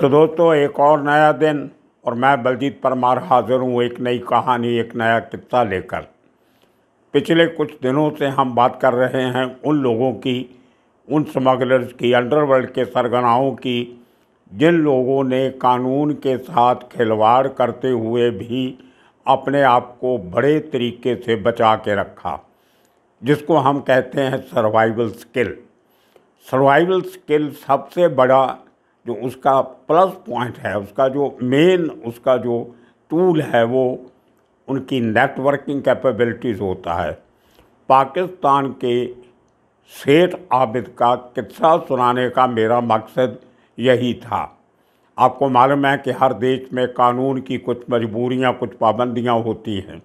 तो दोस्तों एक और नया दिन और मैं बलजीत परमार हाजिर हूँ एक नई कहानी एक नया किस्सा लेकर पिछले कुछ दिनों से हम बात कर रहे हैं उन लोगों की उन स्मगलर्स की अंडरवर्ल्ड के सरगनाओं की जिन लोगों ने कानून के साथ खिलवाड़ करते हुए भी अपने आप को बड़े तरीके से बचा के रखा जिसको हम कहते हैं सर्वाइवल स्किल सर्वाइवल स्किल सबसे बड़ा जो उसका प्लस पॉइंट है उसका जो मेन उसका जो टूल है वो उनकी नेटवर्किंग कैपेबिलिटीज़ होता है पाकिस्तान के सेठ आबिद का किस्सा सुनाने का मेरा मकसद यही था आपको मालूम है कि हर देश में कानून की कुछ मजबूरियां कुछ पाबंदियां होती हैं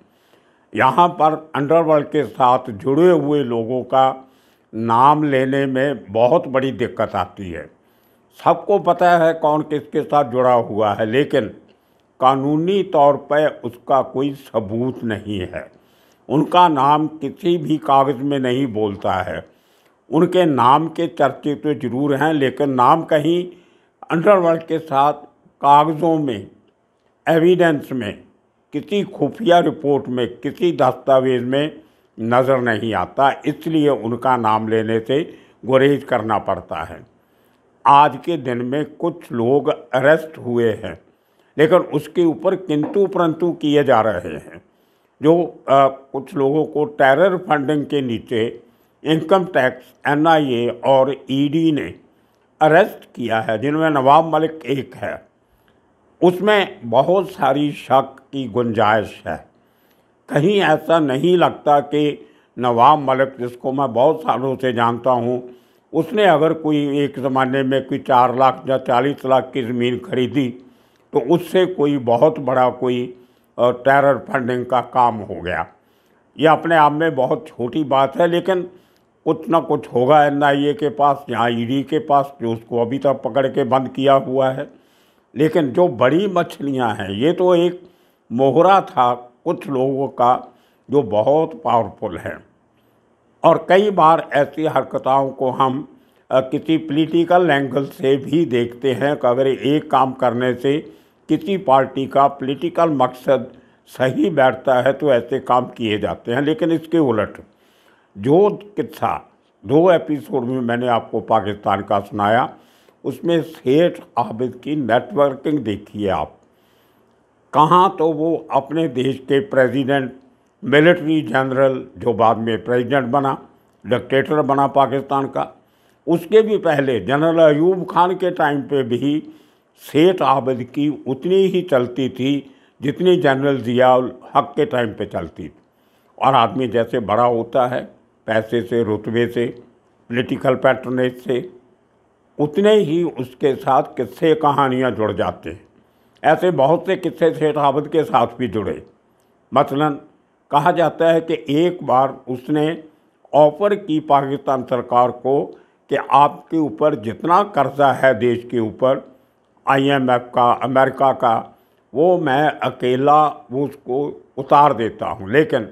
यहाँ पर अंडरवर्ल्ड के साथ जुड़े हुए लोगों का नाम लेने में बहुत बड़ी दिक्कत आती है सबको पता है कौन किसके साथ जुड़ा हुआ है लेकिन कानूनी तौर पर उसका कोई सबूत नहीं है उनका नाम किसी भी कागज़ में नहीं बोलता है उनके नाम के चर्चे तो ज़रूर हैं लेकिन नाम कहीं अंडरवर्ल्ड के साथ कागज़ों में एविडेंस में किसी खुफिया रिपोर्ट में किसी दस्तावेज़ में नज़र नहीं आता इसलिए उनका नाम लेने से गुरेज करना पड़ता है आज के दिन में कुछ लोग अरेस्ट हुए हैं लेकिन उसके ऊपर किंतु परंतु किए जा रहे हैं जो आ, कुछ लोगों को टेरर फंडिंग के नीचे इनकम टैक्स एनआईए और ईडी e ने अरेस्ट किया है जिनमें नवाब मलिक एक है उसमें बहुत सारी शक की गुंजाइश है कहीं ऐसा नहीं लगता कि नवाब मलिक जिसको मैं बहुत सालों से जानता हूँ उसने अगर कोई एक ज़माने में कोई चार लाख या चालीस लाख की ज़मीन खरीदी तो उससे कोई बहुत बड़ा कोई टेरर फंडिंग का काम हो गया ये अपने आप में बहुत छोटी बात है लेकिन कुछ ना कुछ होगा एन आई ए के पास यहाँ ईडी e के पास जो उसको अभी तक पकड़ के बंद किया हुआ है लेकिन जो बड़ी मछलियाँ हैं ये तो एक मोहरा था कुछ लोगों का जो बहुत पावरफुल है और कई बार ऐसी हरकताओं को हम किसी पॉलिटिकल एंगल से भी देखते हैं कि अगर एक काम करने से किसी पार्टी का पॉलिटिकल मकसद सही बैठता है तो ऐसे काम किए जाते हैं लेकिन इसके उलट जो किस्सा दो एपिसोड में मैंने आपको पाकिस्तान का सुनाया उसमें सेठ आबिद की नेटवर्किंग देखिए आप कहाँ तो वो अपने देश के प्रेसिडेंट मिलिट्री जनरल जो बाद में प्रेसिडेंट बना डिक्टेटर बना पाकिस्तान का उसके भी पहले जनरल अयूब खान के टाइम पे भी सेठ आबद की उतनी ही चलती थी जितनी जनरल जियाउल हक के टाइम पे चलती थी और आदमी जैसे बड़ा होता है पैसे से रुतबे से पोलिटिकल पैटर्नेज से उतने ही उसके साथ किस्से कहानियाँ जुड़ जाते हैं ऐसे बहुत से किस्से सेठ आबद के साथ भी जुड़े मसलन कहा जाता है कि एक बार उसने ऑफर की पाकिस्तान सरकार को कि आपके ऊपर जितना कर्जा है देश के ऊपर आईएमएफ का अमेरिका का वो मैं अकेला उसको उतार देता हूँ लेकिन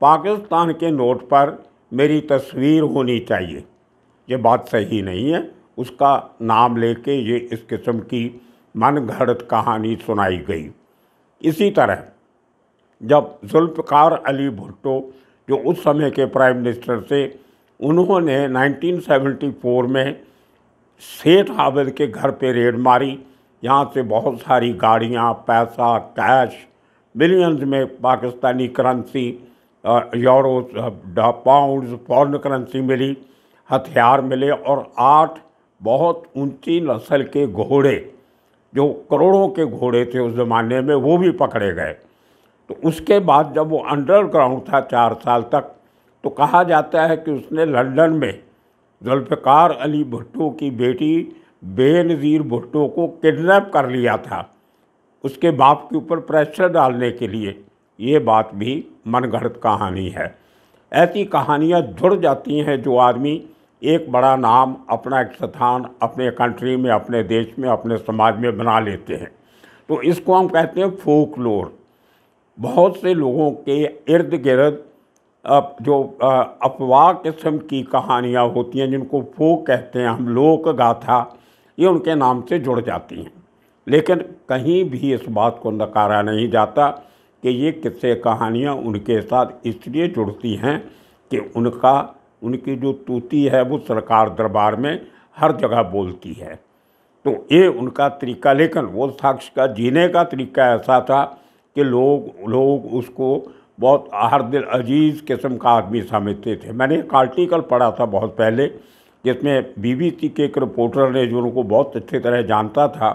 पाकिस्तान के नोट पर मेरी तस्वीर होनी चाहिए ये बात सही नहीं है उसका नाम लेके ये इस किस्म की मन घड़त कहानी सुनाई गई इसी तरह जब जुल्फार अली भुट्टो जो उस समय के प्राइम मिनिस्टर थे उन्होंने 1974 में सेठ हावेद के घर पे रेड मारी यहाँ से बहुत सारी गाड़ियाँ पैसा कैश मिलियंस में Pakistani currency euro pounds foreign currency मिली हथियार मिले और आठ बहुत ऊंची नस्ल के घोड़े जो करोड़ों के घोड़े थे उस ज़माने में वो भी पकड़े गए तो उसके बाद जब वो अंडरग्राउंड था चार साल तक तो कहा जाता है कि उसने लंदन में जुल्फ़िकार अली भुट्टो की बेटी बेनज़ीर भुट्टो को किडनैप कर लिया था उसके बाप के ऊपर प्रेशर डालने के लिए ये बात भी मनगढ़ंत कहानी है ऐसी कहानियाँ जुड़ जाती हैं जो आदमी एक बड़ा नाम अपना एक स्थान अपने कंट्री में अपने देश में अपने समाज में बना लेते हैं तो इसको हम कहते हैं फोक लोर बहुत से लोगों के इर्द गिर्द जो अफवाह किस्म की कहानियाँ होती हैं जिनको वो कहते हैं हम लोक गाथा ये उनके नाम से जुड़ जाती हैं लेकिन कहीं भी इस बात को नकारा नहीं जाता कि ये किस्से कहानियाँ उनके साथ इसलिए जुड़ती हैं कि उनका उनकी जो तूती है वो सरकार दरबार में हर जगह बोलती है तो ये उनका तरीका लेकिन वो साक्ष का जीने का तरीका ऐसा था कि लोग लोग उसको बहुत हर दिल अजीज़ किस्म का आदमी समझते थे मैंने एक आर्टिकल पढ़ा था बहुत पहले जिसमें बीबीसी के एक रिपोर्टर ने जो उनको बहुत अच्छी तरह जानता था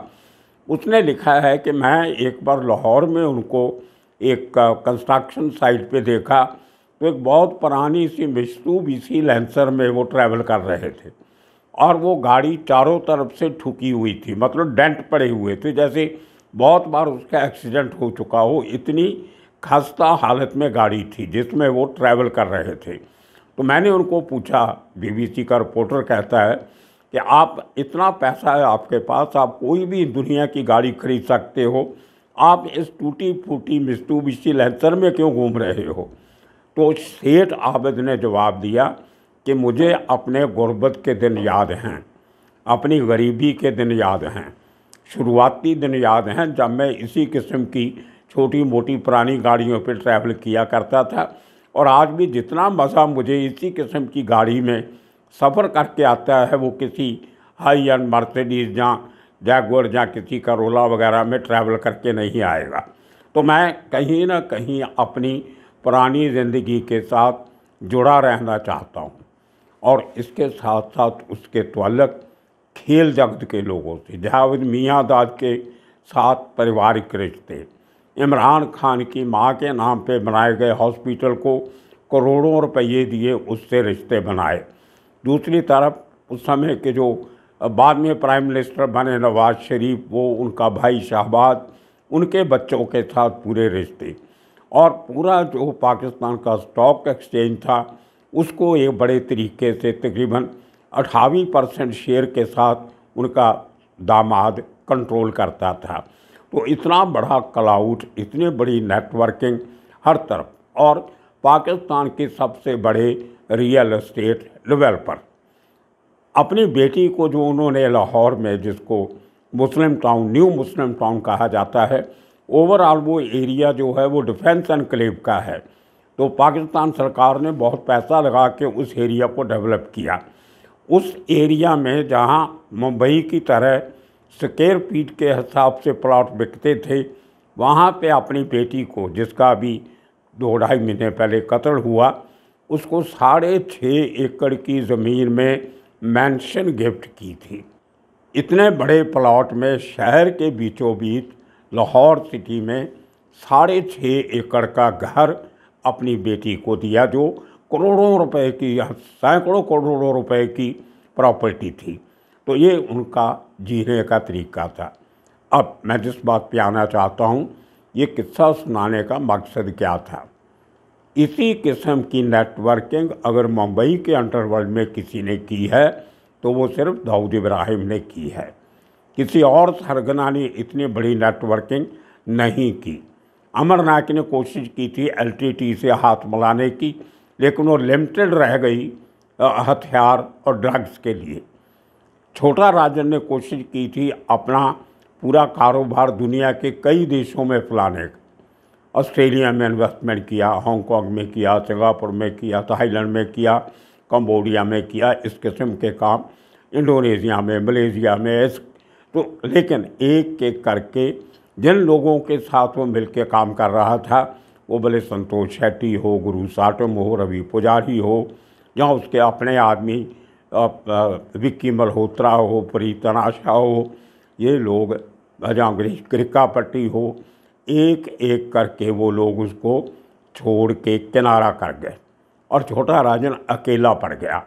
उसने लिखा है कि मैं एक बार लाहौर में उनको एक कंस्ट्रक्शन साइट पे देखा तो एक बहुत पुरानी सी मशरूब इसी लेंसर में वो ट्रैवल कर रहे थे और वो गाड़ी चारों तरफ से ठुकी हुई थी मतलब डेंट पड़े हुए थे जैसे बहुत बार उसका एक्सीडेंट हो चुका हो इतनी खस्ता हालत में गाड़ी थी जिसमें वो ट्रैवल कर रहे थे तो मैंने उनको पूछा बीबीसी का रिपोर्टर कहता है कि आप इतना पैसा है आपके पास आप कोई भी दुनिया की गाड़ी खरीद सकते हो आप इस टूटी फूटी बिस्टी लेंसर में क्यों घूम रहे हो तो सेठ आबद ने जवाब दिया कि मुझे अपने गुर्बत के दिन याद हैं अपनी गरीबी के दिन याद हैं शुरुआती दिन याद हैं जब मैं इसी किस्म की छोटी मोटी पुरानी गाड़ियों पर ट्रैवल किया करता था और आज भी जितना मज़ा मुझे इसी किस्म की गाड़ी में सफ़र करके आता है वो किसी हाई एंड मर्सिडीज या जैगवर या किसी का रोला वगैरह में ट्रैवल करके नहीं आएगा तो मैं कहीं ना कहीं अपनी पुरानी ज़िंदगी के साथ जुड़ा रहना चाहता हूँ और इसके साथ साथ उसके तलक खेल जगत के लोगों से जावेद मियाँ दाद के साथ पारिवारिक रिश्ते इमरान खान की माँ के नाम पे बनाए गए हॉस्पिटल को करोड़ों रुपये दिए उससे रिश्ते बनाए दूसरी तरफ उस समय के जो बाद में प्राइम मिनिस्टर बने नवाज शरीफ वो उनका भाई शहबाज उनके बच्चों के साथ पूरे रिश्ते और पूरा जो पाकिस्तान का स्टॉक एक्सचेंज था उसको एक बड़े तरीके से तकरीबन अठावी परसेंट शेयर के साथ उनका दामाद कंट्रोल करता था तो इतना बड़ा क्लाउड इतने बड़ी नेटवर्किंग हर तरफ और पाकिस्तान के सबसे बड़े रियल एस्टेट डिवेलपर अपनी बेटी को जो उन्होंने लाहौर में जिसको मुस्लिम टाउन न्यू मुस्लिम टाउन कहा जाता है ओवरऑल वो एरिया जो है वो डिफेंस एनक्लेव का है तो पाकिस्तान सरकार ने बहुत पैसा लगा के उस एरिया को डेवलप किया उस एरिया में जहाँ मुंबई की तरह स्केयर फीट के हिसाब से प्लॉट बिकते थे वहाँ पे अपनी बेटी को जिसका अभी दो ढाई महीने पहले कत्ल हुआ उसको साढ़े छः एकड़ की ज़मीन में मैंशन गिफ्ट की थी इतने बड़े प्लॉट में शहर के बीचों बीच लाहौर सिटी में साढ़े छः एकड़ का घर अपनी बेटी को दिया जो करोड़ों रुपए की या सैकड़ों करोड़ों रुपए की प्रॉपर्टी थी तो ये उनका जीने का तरीका था अब मैं जिस बात पे आना चाहता हूँ ये किस्सा सुनाने का मकसद क्या था इसी किस्म की नेटवर्किंग अगर मुंबई के अंडरवर्ल्ड में किसी ने की है तो वो सिर्फ दाऊद इब्राहिम ने की है किसी और सरगना ने इतनी बड़ी नेटवर्किंग नहीं की अमरनाथ ने कोशिश की थी एलटीटी से हाथ मिलाने की लेकिन वो लिमिटेड रह गई हथियार और ड्रग्स के लिए छोटा राजन ने कोशिश की थी अपना पूरा कारोबार दुनिया के कई देशों में फैलाने का ऑस्ट्रेलिया में इन्वेस्टमेंट किया हांगकॉन्ग में किया सिंगापुर में किया थाईलैंड में किया कंबोडिया में किया इस किस्म के काम इंडोनेशिया में मलेशिया में इस तो लेकिन एक एक करके जिन लोगों के साथ वो मिलकर काम कर रहा था वो भले संतोष शेट्टी हो गुरु साटम हो रवि पुजारी हो या उसके अपने आदमी विक्की मल्होत्रा हो प्रीत तनाशा हो ये लोग या अंग्रेज हो एक एक करके वो लोग उसको छोड़ के किनारा कर गए और छोटा राजन अकेला पड़ गया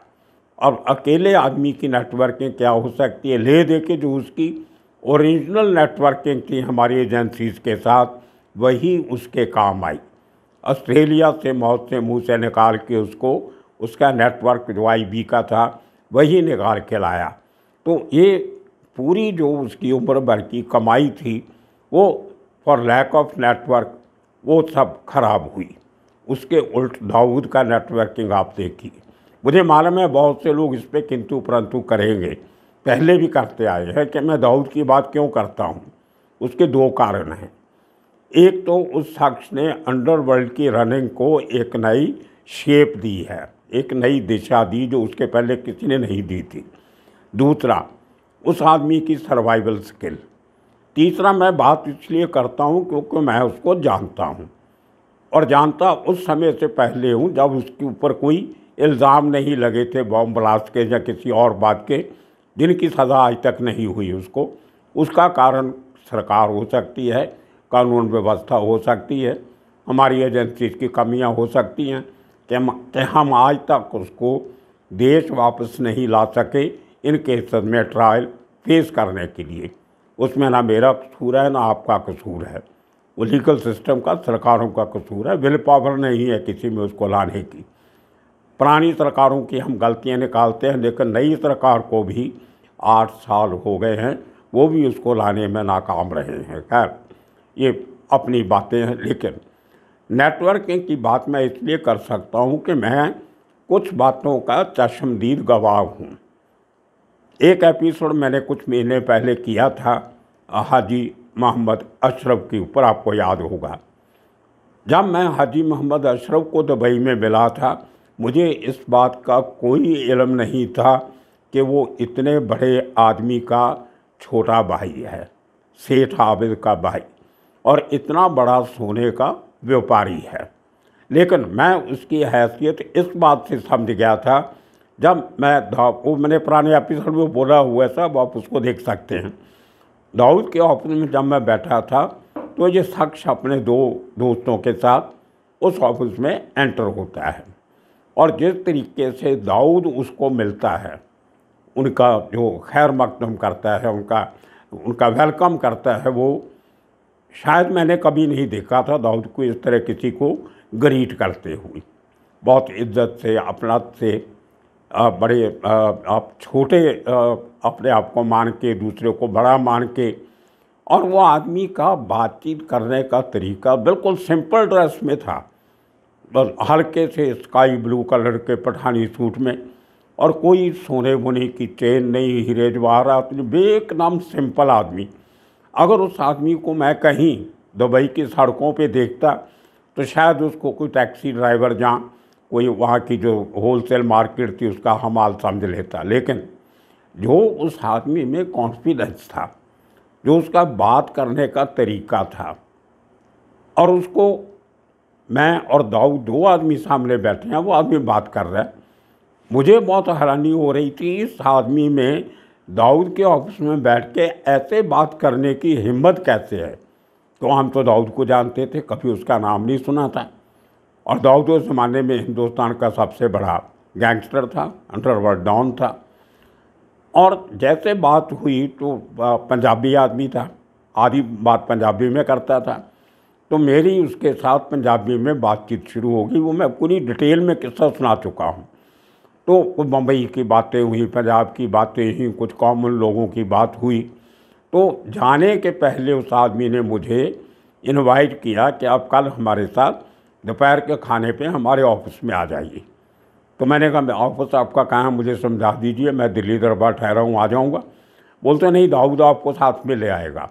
अब अकेले आदमी की नेटवर्किंग क्या हो सकती है ले दे के जो उसकी ओरिजिनल नेटवर्किंग थी हमारी एजेंसीज के साथ वही उसके काम आई ऑस्ट्रेलिया से मौत से मुँह से निकाल के उसको उसका नेटवर्क जो आई का था वही निकाल के लाया तो ये पूरी जो उसकी उम्र भर की कमाई थी वो फॉर लैक ऑफ नेटवर्क वो सब खराब हुई उसके उल्ट दाऊद का नेटवर्किंग आप देखिए मुझे मालूम है बहुत से लोग इस पर किंतु परंतु करेंगे पहले भी करते आए हैं कि मैं दाऊद की बात क्यों करता हूँ उसके दो कारण हैं एक तो उस शख्स ने अंडरवर्ल्ड की रनिंग को एक नई शेप दी है एक नई दिशा दी जो उसके पहले किसी ने नहीं दी थी दूसरा उस आदमी की सर्वाइवल स्किल तीसरा मैं बात इसलिए करता हूँ क्योंकि मैं उसको जानता हूँ और जानता उस समय से पहले हूँ जब उसके ऊपर कोई इल्ज़ाम नहीं लगे थे बॉम्ब ब्लास्ट के या किसी और बात के जिनकी सज़ा आज तक नहीं हुई उसको उसका कारण सरकार हो सकती है कानून व्यवस्था हो सकती है हमारी एजेंसीज की कमियां हो सकती हैं कि हम कि हम आज तक उसको देश वापस नहीं ला सके इन केसेस में ट्रायल फेस करने के लिए उसमें ना मेरा कसूर है ना आपका कसूर है वो लीगल सिस्टम का सरकारों का कसूर है विल पावर नहीं है किसी में उसको लाने की पुरानी सरकारों की हम गलतियां निकालते हैं लेकिन नई सरकार को भी आठ साल हो गए हैं वो भी उसको लाने में नाकाम रहे हैं खैर ये अपनी बातें हैं लेकिन नेटवर्किंग की बात मैं इसलिए कर सकता हूँ कि मैं कुछ बातों का चश्मदीद गवाह हूँ एक एपिसोड मैंने कुछ महीने पहले किया था हाजी मोहम्मद अशरफ के ऊपर आपको याद होगा जब मैं हाजी मोहम्मद अशरफ को दुबई में मिला था मुझे इस बात का कोई इलम नहीं था कि वो इतने बड़े आदमी का छोटा भाई है सेठ आबिद का भाई और इतना बड़ा सोने का व्यापारी है लेकिन मैं उसकी हैसियत इस बात से समझ गया था जब मैं वो मैंने पुराने एपिसोड में बोला हुआ था सब आप उसको देख सकते हैं दाऊद के ऑफिस में जब मैं बैठा था तो ये शख्स अपने दो दोस्तों के साथ उस ऑफिस में एंटर होता है और जिस तरीके से दाऊद उसको मिलता है उनका जो खैर मकदम करता है उनका उनका वेलकम करता है वो शायद मैंने कभी नहीं देखा था दाऊद को इस तरह किसी को ग्रीट करते हुए बहुत इज्जत से अपनत से आ, बड़े आप छोटे अपने आप को मान के दूसरे को बड़ा मान के और वो आदमी का बातचीत करने का तरीका बिल्कुल सिंपल ड्रेस में था बस हल्के से स्काई ब्लू कलर के पठानी सूट में और कोई सोने बोने की चेन नहीं हीरे जवाहरात बेक नाम सिंपल आदमी अगर उस आदमी को मैं कहीं दुबई की सड़कों पे देखता तो शायद उसको कोई टैक्सी ड्राइवर जहाँ कोई वहाँ की जो होलसेल मार्केट थी उसका हमाल हाँ समझ लेता लेकिन जो उस आदमी में कॉन्फिडेंस था जो उसका बात करने का तरीका था और उसको मैं और दाऊ दो आदमी सामने बैठे हैं वो आदमी बात कर रहा है मुझे बहुत हैरानी हो रही थी इस आदमी में दाऊद के ऑफिस में बैठ के ऐसे बात करने की हिम्मत कैसे है तो हम तो दाऊद को जानते थे कभी उसका नाम नहीं सुना था और दाऊद उस ज़माने में हिंदुस्तान का सबसे बड़ा गैंगस्टर था अंडरवर्ल्ड डॉन था और जैसे बात हुई तो पंजाबी आदमी था आधी बात पंजाबी में करता था तो मेरी उसके साथ पंजाबी में बातचीत शुरू होगी वो मैं पूरी डिटेल में किस्सा सुना चुका हूँ तो बम्बई की बातें हुई पंजाब की बातें हुई कुछ कॉमन लोगों की बात हुई तो जाने के पहले उस आदमी ने मुझे इनवाइट किया कि आप कल हमारे साथ दोपहर के खाने पे हमारे ऑफिस में आ जाइए तो मैंने कहा मैं ऑफिस आपका कहाँ मुझे समझा दीजिए मैं दिल्ली दरबार ठहरा हूँ आ जाऊँगा बोलते नहीं दाऊद आपको साथ में ले आएगा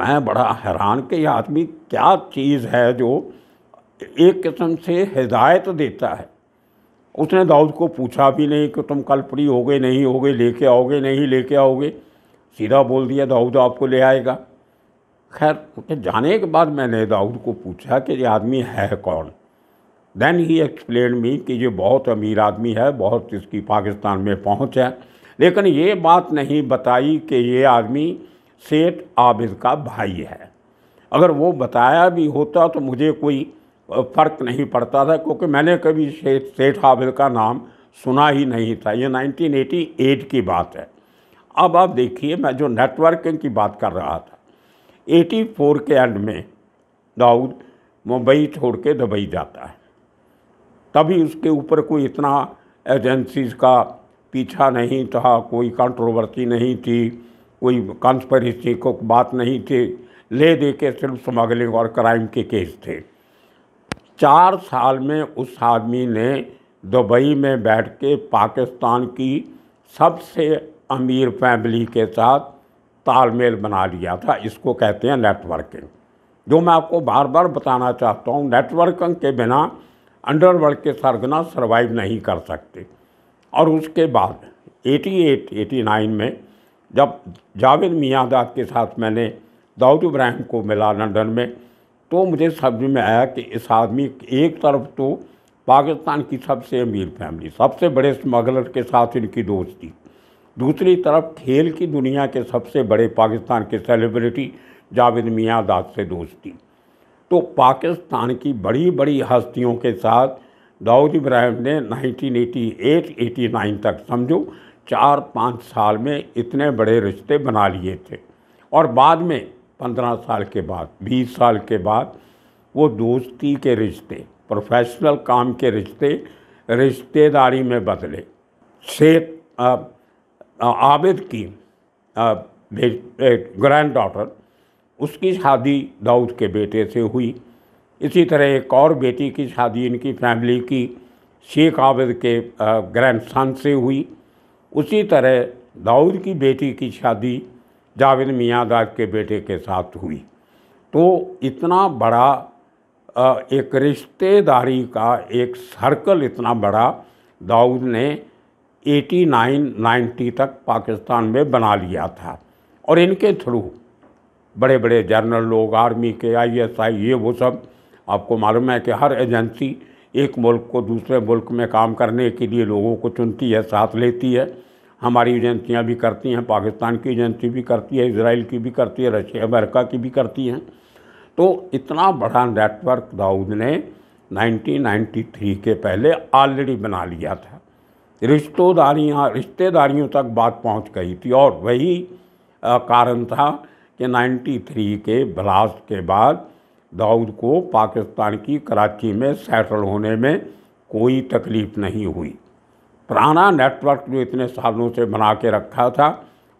मैं बड़ा हैरान कि यह आदमी क्या चीज़ है जो एक किस्म से हिदायत देता है उसने दाऊद को पूछा भी नहीं कि तुम कल फ्री हो गए नहीं हो गए लेके आओगे नहीं लेके आओगे सीधा बोल दिया दाऊद आपको ले आएगा खैर उसके जाने के बाद मैंने दाऊद को पूछा कि ये आदमी है कौन देन ही एक्सप्लेन मी कि ये बहुत अमीर आदमी है बहुत इसकी पाकिस्तान में पहुँच है लेकिन ये बात नहीं बताई कि ये आदमी सेठ आबिद का भाई है अगर वो बताया भी होता तो मुझे कोई फ़र्क नहीं पड़ता था क्योंकि मैंने कभी सेठ सेठ हाविल का नाम सुना ही नहीं था ये 1988 की बात है अब आप देखिए मैं जो नेटवर्किंग की बात कर रहा था 84 के एंड में दाऊद मुंबई छोड़ के दुबई जाता है तभी उसके ऊपर कोई इतना एजेंसीज का पीछा नहीं था कोई कंट्रोवर्सी नहीं थी कोई कॉन्स्परेसी को बात नहीं थी ले दे के सिर्फ स्मगलिंग और क्राइम के केस थे चार साल में उस आदमी ने दुबई में बैठ के पाकिस्तान की सबसे अमीर फैमिली के साथ तालमेल बना लिया था इसको कहते हैं नेटवर्किंग जो मैं आपको बार बार बताना चाहता हूँ नेटवर्किंग के बिना अंडरवर्ल्ड के सरगना सर्वाइव नहीं कर सकते और उसके बाद 88, 89 में जब जावेद मियादा के साथ मैंने दाऊद इब्राहिम को मिला लंदन में तो मुझे समझ में आया कि इस आदमी एक तरफ तो पाकिस्तान की सबसे अमीर फैमिली सबसे बड़े स्मगलर के साथ इनकी दोस्ती दूसरी तरफ खेल की दुनिया के सबसे बड़े पाकिस्तान के सेलिब्रिटी जावेद मियाँ दाद से दोस्ती तो पाकिस्तान की बड़ी बड़ी हस्तियों के साथ दाऊद इब्राहिम ने 1988-89 तक समझो चार पाँच साल में इतने बड़े रिश्ते बना लिए थे और बाद में पंद्रह साल के बाद बीस साल के बाद वो दोस्ती के रिश्ते प्रोफेशनल काम के रिश्ते रिश्तेदारी में बदले शेख आबिद की ग्रैंड डॉटर उसकी शादी दाऊद के बेटे से हुई इसी तरह एक और बेटी की शादी इनकी फैमिली की शेख आबिद के ग्रैंड सन से हुई उसी तरह दाऊद की बेटी की शादी जावेद मियाँदाद के बेटे के साथ हुई तो इतना बड़ा एक रिश्तेदारी का एक सर्कल इतना बड़ा दाऊद ने 89 90 तक पाकिस्तान में बना लिया था और इनके थ्रू बड़े बड़े जनरल लोग आर्मी के आईएसआई ये वो सब आपको मालूम है कि हर एजेंसी एक मुल्क को दूसरे मुल्क में काम करने के लिए लोगों को चुनती है साथ लेती है हमारी एजेंसियाँ भी करती हैं पाकिस्तान की एजेंसी भी करती है इसराइल की भी करती है रशिया अमेरिका की भी करती हैं तो इतना बड़ा नेटवर्क दाऊद ने 1993 के पहले ऑलरेडी बना लिया था रिश्तेदारियाँ रिश्तेदारियों तक बात पहुंच गई थी और वही कारण था कि 93 के ब्लास्ट के बाद दाऊद को पाकिस्तान की कराची में सेटल होने में कोई तकलीफ़ नहीं हुई पुराना नेटवर्क जो इतने सालों से बना के रखा था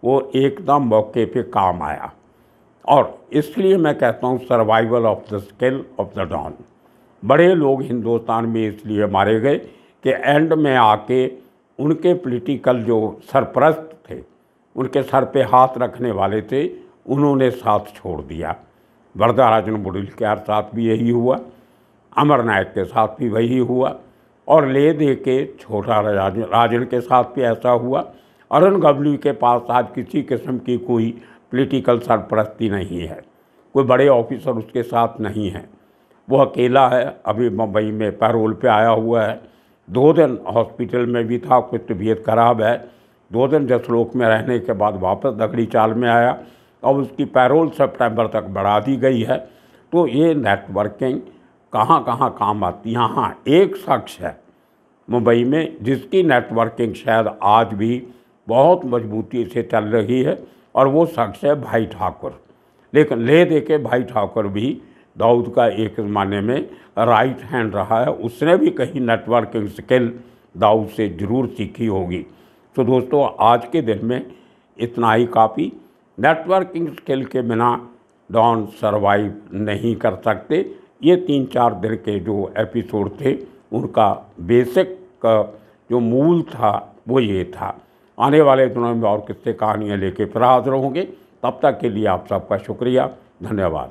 वो एकदम मौके पे काम आया और इसलिए मैं कहता हूँ survival of the skill of the don बड़े लोग हिंदुस्तान में इसलिए मारे गए कि एंड में आके उनके पॉलिटिकल जो सरप्रस्त थे उनके सर पे हाथ रखने वाले थे उन्होंने साथ छोड़ दिया वरदा राजन बुडिल के साथ भी यही हुआ अमर नायक के साथ भी वही हुआ और ले दे के छोटा राजन राजन के साथ भी ऐसा हुआ अरुण गवली के पास आज किसी किस्म की कोई पॉलिटिकल सरपरस्ती नहीं है कोई बड़े ऑफिसर उसके साथ नहीं है वो अकेला है अभी मुंबई में पैरोल पे आया हुआ है दो दिन हॉस्पिटल में भी था कुछ तबीयत तो खराब है दो दिन जसलोक में रहने के बाद वापस दगड़ी चाल में आया और उसकी पैरोल सेप्टेम्बर तक बढ़ा दी गई है तो ये नेटवर्किंग कहाँ कहाँ काम आती हैं हाँ एक शख्स है मुंबई में जिसकी नेटवर्किंग शायद आज भी बहुत मजबूती से चल रही है और वो शख्स है भाई ठाकुर लेकिन ले दे के भाई ठाकुर भी दाऊद का एक ज़माने में राइट हैंड रहा है उसने भी कहीं नेटवर्किंग स्किल दाऊद से ज़रूर सीखी होगी तो दोस्तों आज के दिन में इतना ही काफ़ी नेटवर्किंग स्किल के बिना डॉन सरवाइव नहीं कर सकते ये तीन चार दिन के जो एपिसोड थे उनका बेसिक जो मूल था वो ये था आने वाले दिनों में और किससे कहानियाँ लेके फिर हाजिर होंगे तब तक के लिए आप सबका शुक्रिया धन्यवाद